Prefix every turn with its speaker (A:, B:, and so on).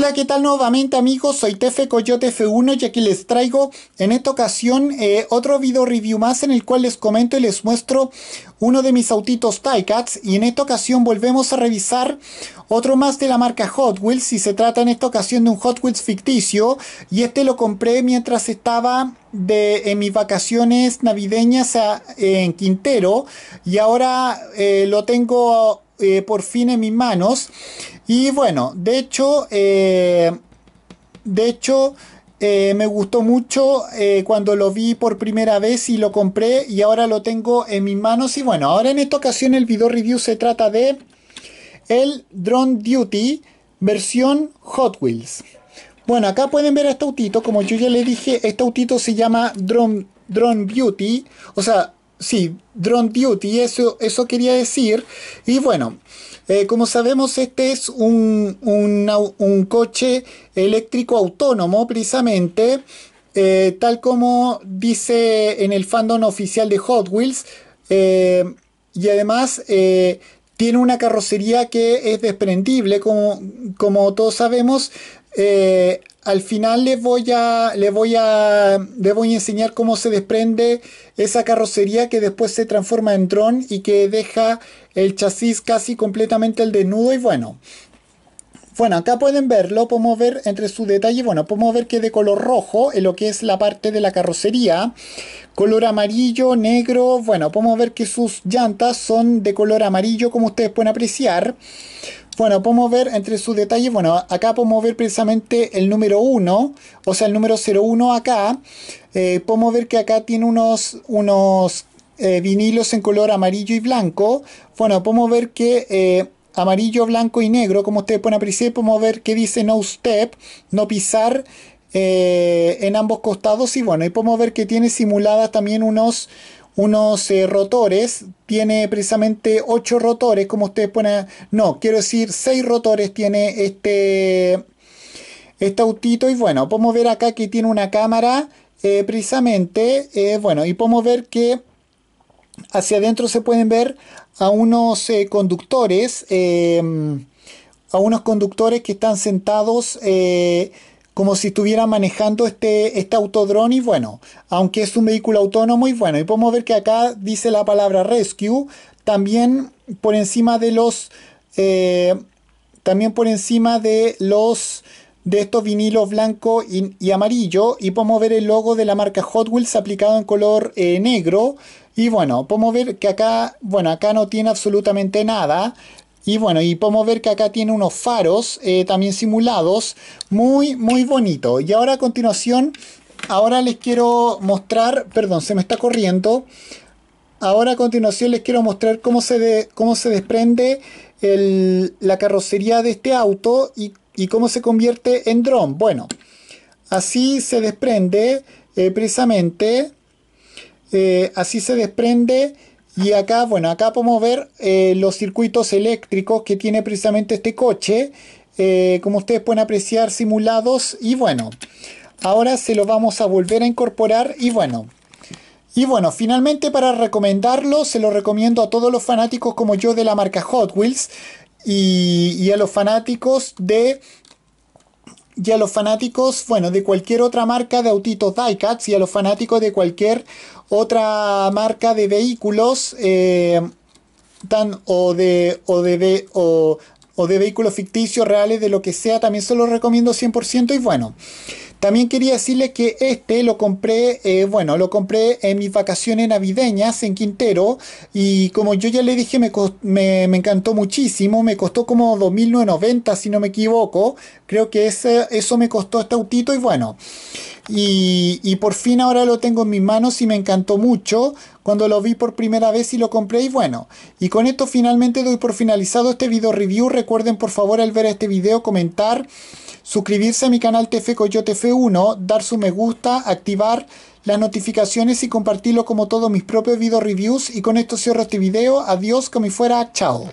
A: Hola, ¿qué tal nuevamente amigos? Soy Tefe Coyote F1 y aquí les traigo en esta ocasión eh, otro video review más en el cual les comento y les muestro uno de mis autitos Cats y en esta ocasión volvemos a revisar otro más de la marca Hot Wheels y se trata en esta ocasión de un Hot Wheels ficticio y este lo compré mientras estaba de, en mis vacaciones navideñas eh, en Quintero y ahora eh, lo tengo eh, por fin en mis manos. Y bueno, de hecho, eh, de hecho, eh, me gustó mucho cuando lo vi por primera vez y lo compré y ahora lo tengo en mis manos y bueno, ahora en esta ocasión el video review se trata de el Drone Duty versión Hot Wheels. Bueno, acá pueden ver a este autito, como yo ya le dije, este autito se llama Drone, Drone Beauty, o sea, Sí, Drone Duty, eso, eso quería decir. Y bueno, eh, como sabemos, este es un, coche eléctrico autónomo, precisamente, eh, tal como dice en el fandom oficial de Hot Wheels. Eh, y además tiene una carrocería que es desprendible, como, como todos sabemos, eh, al final les voy a voy a voy a enseñar cómo se desprende esa carrocería que después se transforma en dron y que deja el chasis casi completamente al desnudo y bueno bueno, acá pueden verlo, podemos ver entre sus detalles bueno, podemos ver que de color rojo en lo que es la parte de la carrocería, color amarillo, negro, bueno, podemos ver que sus llantas son de color amarillo como ustedes pueden apreciar, bueno, podemos ver entre sus detalles, bueno, acá podemos ver precisamente el número 1, o sea, el número 01 acá. Eh, podemos ver que acá tiene unos, unos eh, vinilos en color amarillo y blanco. Bueno, podemos ver que eh, amarillo, blanco y negro, como ustedes pueden apreciar, podemos ver que dice no step, no pisar en ambos costados. Y bueno, y podemos ver que tiene simuladas también unos unos eh, rotores, tiene precisamente 8 rotores, como ustedes pueden... No, quiero decir 6 rotores tiene este, este autito y bueno, podemos ver acá que tiene una cámara eh, precisamente, eh, bueno, y podemos ver que hacia adentro se pueden ver a unos conductores, a unos conductores que están sentados como si estuviera manejando este, este autodrone y bueno, aunque es un vehículo autónomo y bueno, y podemos ver que acá dice la palabra rescue, también por encima de los, eh, también por encima de los, de estos vinilos blanco y, amarillo y podemos ver el logo de la marca Hot Wheels aplicado en color eh, negro y bueno, podemos ver que acá, bueno, acá no tiene absolutamente nada. Y bueno, y podemos ver que acá tiene unos faros eh, también simulados. Muy, muy bonito. Y ahora a continuación, ahora les quiero mostrar, perdón, se me está corriendo. Ahora a continuación les quiero mostrar cómo se, cómo se desprende la carrocería de este auto y, cómo se convierte en dron. Bueno, así se desprende eh, precisamente, eh, así se desprende y acá, bueno, acá podemos ver eh, los circuitos eléctricos que tiene precisamente este coche, eh, como ustedes pueden apreciar, simulados. Y bueno, ahora se los vamos a volver a incorporar y bueno. Y bueno, finalmente para recomendarlo, se lo recomiendo a todos los fanáticos como yo de la marca Hot Wheels y a los fanáticos de y a los fanáticos, bueno, de cualquier otra marca de autitos diecats y a los fanáticos de cualquier otra marca de vehículos eh, tan o de o, o de vehículos ficticios reales de lo que sea, también se los recomiendo 100% y bueno. También quería decirles que este lo compré, eh, bueno, lo compré en mis vacaciones navideñas en Quintero y como yo ya le dije, me, encantó muchísimo, me costó como 2.990 si no me equivoco, creo que eso me costó este autito y bueno, y, y por fin ahora lo tengo en mis manos y me encantó mucho cuando lo vi por primera vez y lo compré y bueno, y con esto finalmente doy por finalizado este video review, recuerden por favor al ver este video comentar, suscribirse a mi canal TF Coyote F1, dar su me gusta, activar las notificaciones y compartirlo como todos mis propios video reviews y con esto cierro este video, adiós como fuera, chao.